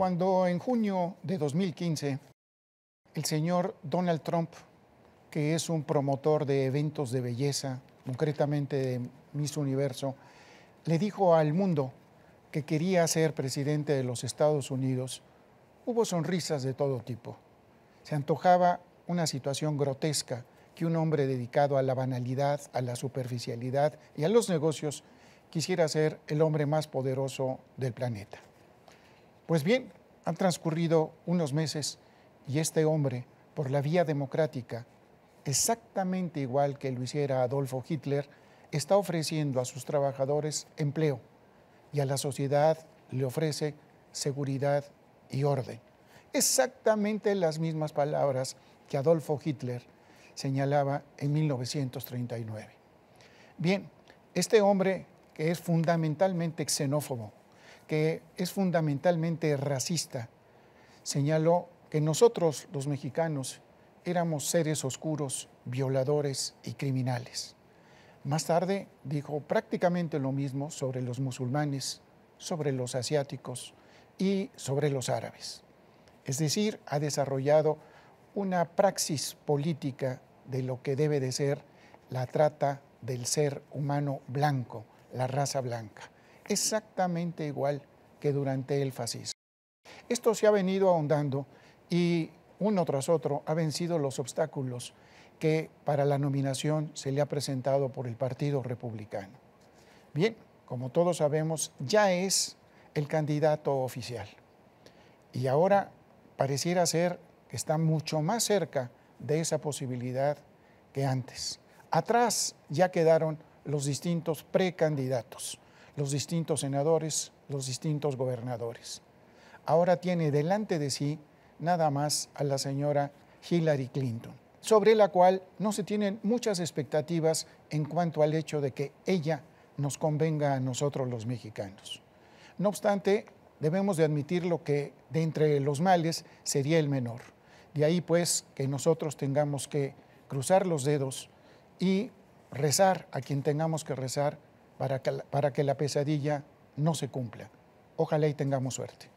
Cuando en junio de 2015 el señor Donald Trump, que es un promotor de eventos de belleza, concretamente de Miss Universo, le dijo al mundo que quería ser presidente de los Estados Unidos, hubo sonrisas de todo tipo. Se antojaba una situación grotesca que un hombre dedicado a la banalidad, a la superficialidad y a los negocios quisiera ser el hombre más poderoso del planeta. Pues bien, han transcurrido unos meses y este hombre, por la vía democrática, exactamente igual que lo hiciera Adolfo Hitler, está ofreciendo a sus trabajadores empleo y a la sociedad le ofrece seguridad y orden. Exactamente las mismas palabras que Adolfo Hitler señalaba en 1939. Bien, este hombre que es fundamentalmente xenófobo, que es fundamentalmente racista. Señaló que nosotros, los mexicanos, éramos seres oscuros, violadores y criminales. Más tarde dijo prácticamente lo mismo sobre los musulmanes, sobre los asiáticos y sobre los árabes. Es decir, ha desarrollado una praxis política de lo que debe de ser la trata del ser humano blanco, la raza blanca exactamente igual que durante el fascismo. Esto se ha venido ahondando y uno tras otro ha vencido los obstáculos que para la nominación se le ha presentado por el Partido Republicano. Bien, como todos sabemos, ya es el candidato oficial. Y ahora pareciera ser que está mucho más cerca de esa posibilidad que antes. Atrás ya quedaron los distintos precandidatos los distintos senadores, los distintos gobernadores. Ahora tiene delante de sí nada más a la señora Hillary Clinton, sobre la cual no se tienen muchas expectativas en cuanto al hecho de que ella nos convenga a nosotros los mexicanos. No obstante, debemos de admitir lo que de entre los males sería el menor. De ahí pues que nosotros tengamos que cruzar los dedos y rezar a quien tengamos que rezar para que, la pesadilla no se cumpla. Ojalá y tengamos suerte.